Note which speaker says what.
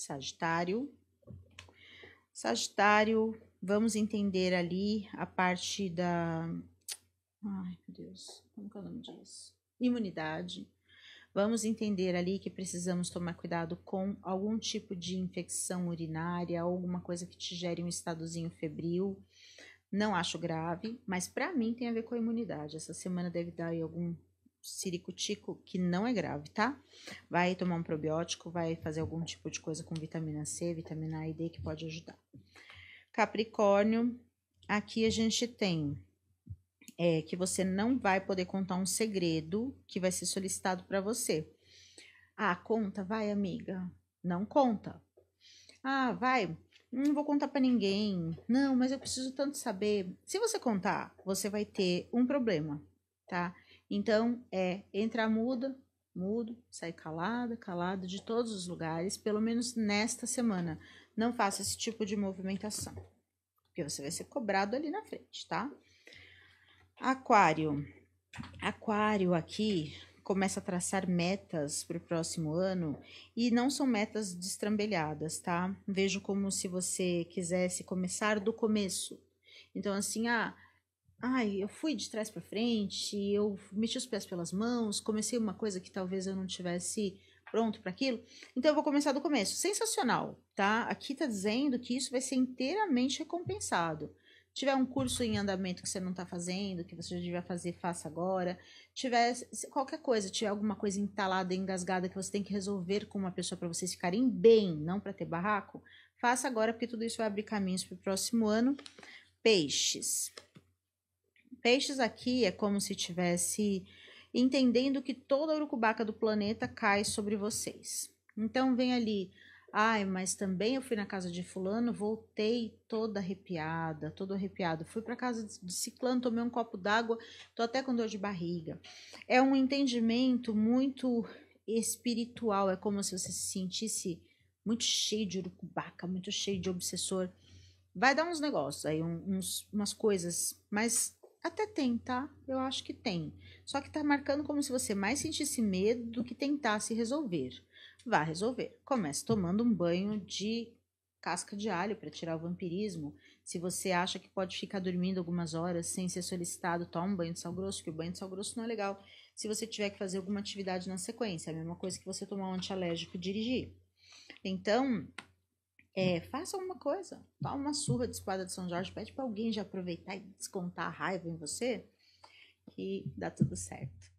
Speaker 1: Sagitário. Sagitário, vamos entender ali a parte da. Ai, meu Deus, como que é o nome disso? Imunidade. Vamos entender ali que precisamos tomar cuidado com algum tipo de infecção urinária, alguma coisa que te gere um estadozinho febril. Não acho grave, mas para mim tem a ver com a imunidade. Essa semana deve dar algum ciricutico, que não é grave, tá? Vai tomar um probiótico, vai fazer algum tipo de coisa com vitamina C, vitamina A e D que pode ajudar. Capricórnio, aqui a gente tem é, que você não vai poder contar um segredo que vai ser solicitado para você. Ah, conta, vai, amiga. Não conta. Ah, vai. Não vou contar para ninguém. Não, mas eu preciso tanto saber. Se você contar, você vai ter um problema, tá? Então, é entrar muda, mudo, sair calada, calada de todos os lugares, pelo menos nesta semana. Não faça esse tipo de movimentação, porque você vai ser cobrado ali na frente, tá? Aquário. Aquário aqui começa a traçar metas para o próximo ano e não são metas destrambelhadas, tá? Vejo como se você quisesse começar do começo. Então, assim, ah, ai, eu fui de trás para frente, eu mexi os pés pelas mãos, comecei uma coisa que talvez eu não tivesse pronto para aquilo. Então eu vou começar do começo. Sensacional, tá? Aqui tá dizendo que isso vai ser inteiramente recompensado. Tiver um curso em andamento que você não está fazendo, que você já devia fazer, faça agora. Tiver qualquer coisa, tiver alguma coisa entalada, engasgada que você tem que resolver com uma pessoa para vocês ficarem bem, não para ter barraco, faça agora, porque tudo isso vai abrir caminhos para o próximo ano. Peixes. Peixes aqui é como se tivesse entendendo que toda a urucubaca do planeta cai sobre vocês. Então vem ali, ai, mas também eu fui na casa de fulano, voltei toda arrepiada, todo arrepiado. Fui para casa de ciclano, tomei um copo d'água, tô até com dor de barriga. É um entendimento muito espiritual, é como se você se sentisse muito cheio de urucubaca, muito cheio de obsessor. Vai dar uns negócios aí, uns, umas coisas, mas até tem, tá? Eu acho que tem. Só que tá marcando como se você mais sentisse medo do que tentasse resolver. Vá resolver. Comece tomando um banho de casca de alho para tirar o vampirismo. Se você acha que pode ficar dormindo algumas horas sem ser solicitado, toma um banho de sal grosso, que o banho de sal grosso não é legal. Se você tiver que fazer alguma atividade na sequência, é a mesma coisa que você tomar um antialérgico e dirigir. Então, é, hum. faça alguma coisa. Toma uma surra de espada de São Jorge, pede para alguém já aproveitar e descontar a raiva em você, que dá tudo certo.